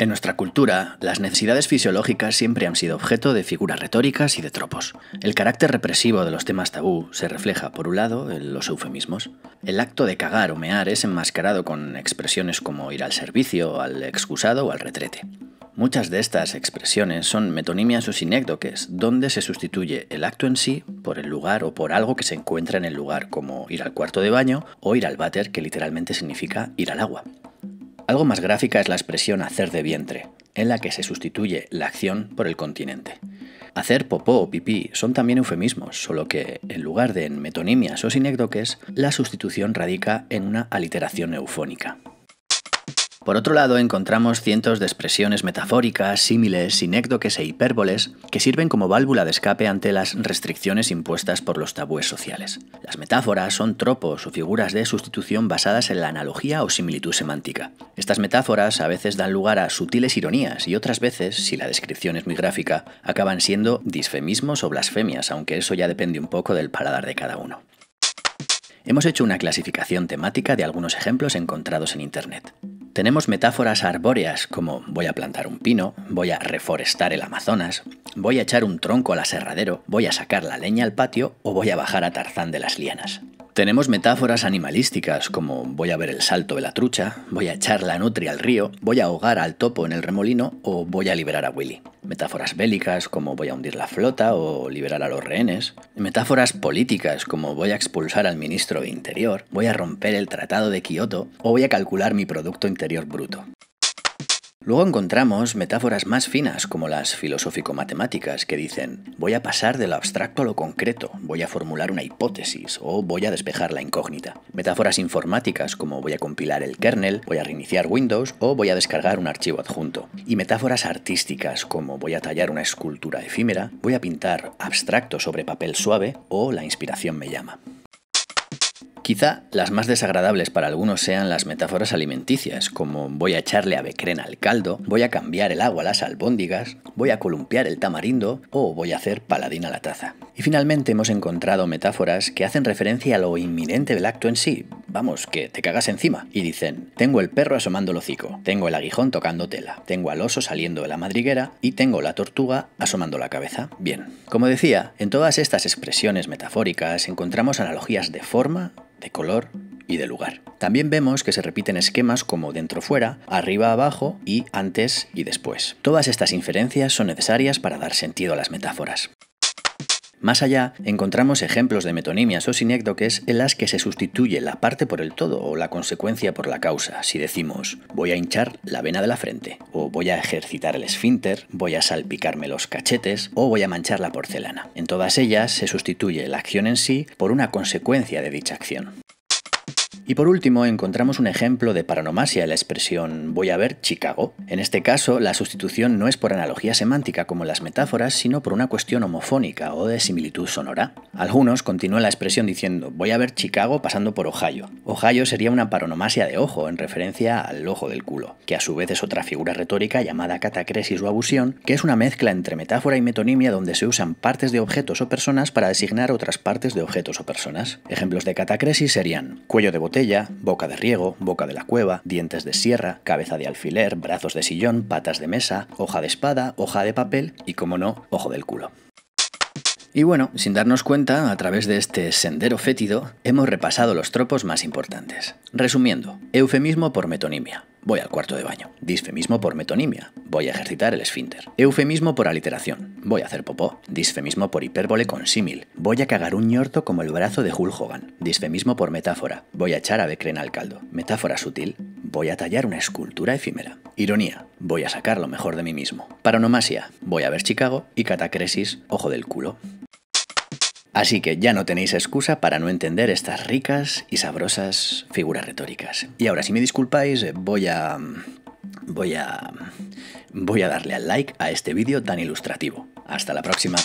En nuestra cultura, las necesidades fisiológicas siempre han sido objeto de figuras retóricas y de tropos. El carácter represivo de los temas tabú se refleja, por un lado, en los eufemismos. El acto de cagar o mear es enmascarado con expresiones como ir al servicio, al excusado o al retrete. Muchas de estas expresiones son metonimias o sinécdoques, donde se sustituye el acto en sí por el lugar o por algo que se encuentra en el lugar, como ir al cuarto de baño o ir al váter, que literalmente significa ir al agua. Algo más gráfica es la expresión hacer de vientre, en la que se sustituye la acción por el continente. Hacer popó o pipí son también eufemismos, solo que en lugar de en metonimias o sinécdoques, la sustitución radica en una aliteración eufónica. Por otro lado, encontramos cientos de expresiones metafóricas, símiles, sinécdoques e hipérboles que sirven como válvula de escape ante las restricciones impuestas por los tabúes sociales. Las metáforas son tropos o figuras de sustitución basadas en la analogía o similitud semántica. Estas metáforas a veces dan lugar a sutiles ironías y otras veces, si la descripción es muy gráfica, acaban siendo disfemismos o blasfemias, aunque eso ya depende un poco del paladar de cada uno. Hemos hecho una clasificación temática de algunos ejemplos encontrados en Internet. Tenemos metáforas arbóreas como voy a plantar un pino, voy a reforestar el Amazonas, voy a echar un tronco al aserradero, voy a sacar la leña al patio o voy a bajar a Tarzán de las lianas. Tenemos metáforas animalísticas como voy a ver el salto de la trucha, voy a echar la nutria al río, voy a ahogar al topo en el remolino o voy a liberar a Willy metáforas bélicas como voy a hundir la flota o liberar a los rehenes, metáforas políticas como voy a expulsar al ministro de Interior, voy a romper el Tratado de Kioto o voy a calcular mi Producto Interior Bruto. Luego encontramos metáforas más finas como las filosófico-matemáticas que dicen voy a pasar de lo abstracto a lo concreto, voy a formular una hipótesis o voy a despejar la incógnita. Metáforas informáticas como voy a compilar el kernel, voy a reiniciar Windows o voy a descargar un archivo adjunto. Y metáforas artísticas como voy a tallar una escultura efímera, voy a pintar abstracto sobre papel suave o la inspiración me llama. Quizá las más desagradables para algunos sean las metáforas alimenticias, como voy a echarle becrena al caldo, voy a cambiar el agua a las albóndigas, voy a columpiar el tamarindo o voy a hacer paladín a la taza. Y finalmente hemos encontrado metáforas que hacen referencia a lo inminente del acto en sí, vamos, que te cagas encima, y dicen, tengo el perro asomando el hocico, tengo el aguijón tocando tela, tengo al oso saliendo de la madriguera y tengo la tortuga asomando la cabeza. Bien, como decía, en todas estas expresiones metafóricas encontramos analogías de forma, de color y de lugar. También vemos que se repiten esquemas como dentro-fuera, arriba-abajo y antes y después. Todas estas inferencias son necesarias para dar sentido a las metáforas. Más allá, encontramos ejemplos de metonimias o sinécdoques en las que se sustituye la parte por el todo o la consecuencia por la causa. Si decimos voy a hinchar la vena de la frente, o voy a ejercitar el esfínter, voy a salpicarme los cachetes, o voy a manchar la porcelana. En todas ellas se sustituye la acción en sí por una consecuencia de dicha acción. Y por último, encontramos un ejemplo de paranomasia en la expresión voy a ver Chicago. En este caso, la sustitución no es por analogía semántica como las metáforas, sino por una cuestión homofónica o de similitud sonora. Algunos continúan la expresión diciendo voy a ver Chicago pasando por Ohio. Ohio sería una paranomasia de ojo en referencia al ojo del culo, que a su vez es otra figura retórica llamada catacresis o abusión, que es una mezcla entre metáfora y metonimia donde se usan partes de objetos o personas para designar otras partes de objetos o personas. Ejemplos de catacresis serían cuello de botella, boca de riego, boca de la cueva, dientes de sierra, cabeza de alfiler, brazos de sillón, patas de mesa, hoja de espada, hoja de papel y, como no, ojo del culo. Y bueno, sin darnos cuenta, a través de este sendero fétido, hemos repasado los tropos más importantes. Resumiendo, eufemismo por metonimia, Voy al cuarto de baño. Disfemismo por metonimia. Voy a ejercitar el esfínter. Eufemismo por aliteración. Voy a hacer popó. Disfemismo por hipérbole con símil. Voy a cagar un ñorto como el brazo de Hulk Hogan. Disfemismo por metáfora. Voy a echar a Becren al caldo. Metáfora sutil. Voy a tallar una escultura efímera. Ironía. Voy a sacar lo mejor de mí mismo. Paranomasia. Voy a ver Chicago. Y catacresis. Ojo del culo. Así que ya no tenéis excusa para no entender estas ricas y sabrosas figuras retóricas. Y ahora, si me disculpáis, voy a... voy a... voy a darle al like a este vídeo tan ilustrativo. Hasta la próxima.